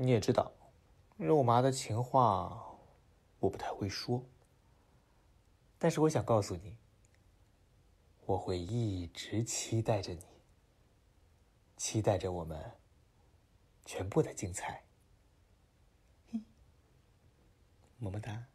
你也知道，肉麻的情话我不太会说，但是我想告诉你，我会一直期待着你，期待着我们全部的精彩，么么哒。